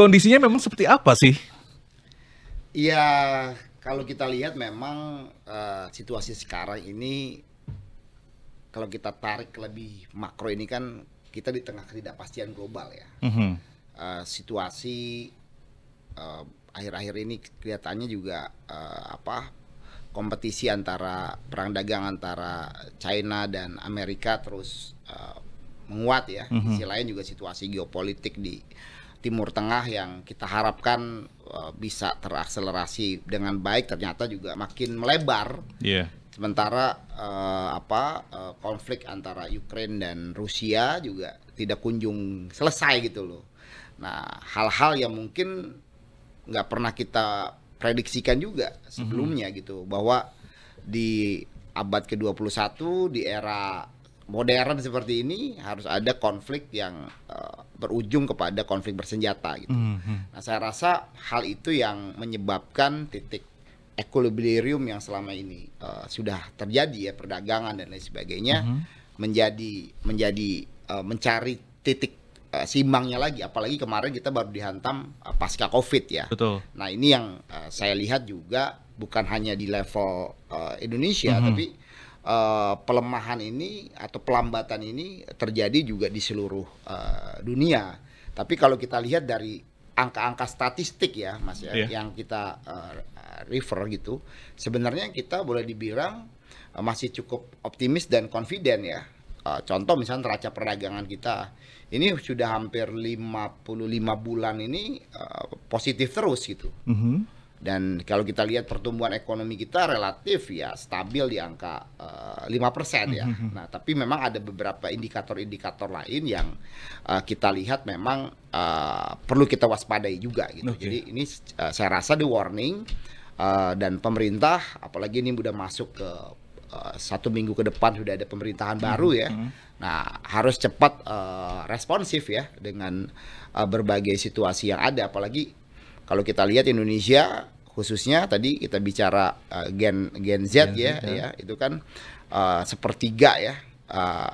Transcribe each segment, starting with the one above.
kondisinya memang seperti apa sih? Iya, kalau kita lihat memang uh, situasi sekarang ini kalau kita tarik lebih makro ini kan kita di tengah ketidakpastian global ya. Mm -hmm. uh, situasi eh, akhir-akhir uh, ini kelihatannya juga uh, apa kompetisi antara perang dagang antara China dan Amerika terus uh, menguat ya. Mm -hmm. Di mhm. sisi lain juga situasi geopolitik di Timur Tengah yang kita harapkan uh, bisa terakselerasi dengan baik ternyata juga makin melebar. Yeah. Sementara uh, apa uh, konflik antara Ukraina dan Rusia juga tidak kunjung selesai gitu loh. Nah, hal-hal yang mungkin nggak pernah kita prediksikan juga mhm. sebelumnya mm -hmm. gitu bahwa di abad ke-21 di era modern seperti ini harus ada konflik yang uh, berujung kepada konflik bersenjata gitu. Mm -hmm. Nah, saya rasa hal itu yang menyebabkan titik equilibrium yang selama ini uh, sudah terjadi ya perdagangan dan lain sebagainya mm -hmm. menjadi menjadi uh, mencari titik uh, eh, simbangnya lagi apalagi kemarin kita baru dihantam uh, pasca Covid ya. Betul. Nah, ini yang uh, saya lihat juga bukan hanya di level uh, Indonesia mm -hmm. tapi uh, pelemahan ini atau pelambatan ini terjadi juga di seluruh uh, dunia. Tapi kalau kita lihat dari angka-angka statistik ya, Mas ya, yeah. yang kita uh, refer gitu, sebenarnya kita boleh dibilang uh, masih cukup optimis dan confident ya. Uh, contoh misalnya neraca perdagangan kita ini sudah hampir 55 bulan ini uh, positif terus gitu. Mm -hmm dan kalau kita lihat pertumbuhan ekonomi kita relatif ya stabil di angka uh, persen ya. Mm -hmm. Nah, tapi memang ada beberapa indikator-indikator lain yang uh, kita lihat memang uh, perlu kita waspadai juga gitu. Okay. Jadi ini uh, saya rasa di warning uh, dan pemerintah apalagi ini sudah masuk ke Uh, satu minggu ke depan sudah ada pemerintahan hmm, baru ya. Mm-hmm. Nah, harus cepat uh, responsif ya dengan uh, berbagai situasi yang ada apalagi kalau kita lihat Indonesia khususnya tadi kita bicara uh, gen gen Z ya, ya ya itu kan uh, sepertiga ya uh,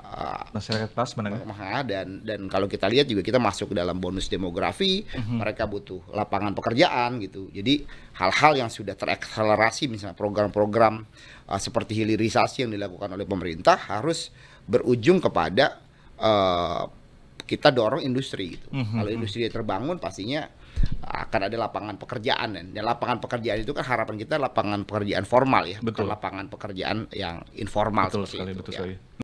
uh masyarakat kelas menengah dan dan kalau kita lihat juga kita masuk dalam bonus demografi uh-huh. mereka butuh lapangan pekerjaan gitu jadi hal-hal yang sudah terakselerasi misalnya program-program uh, seperti hilirisasi yang dilakukan oleh pemerintah harus berujung kepada uh, kita dorong industri gitu mm-hmm. kalau mhm. industri terbangun pastinya akan ada lapangan pekerjaan dan ya, lapangan pekerjaan itu kan harapan kita lapangan pekerjaan formal ya, betul. lapangan pekerjaan yang informal. Betul sekali, itu, betul ya. sekali.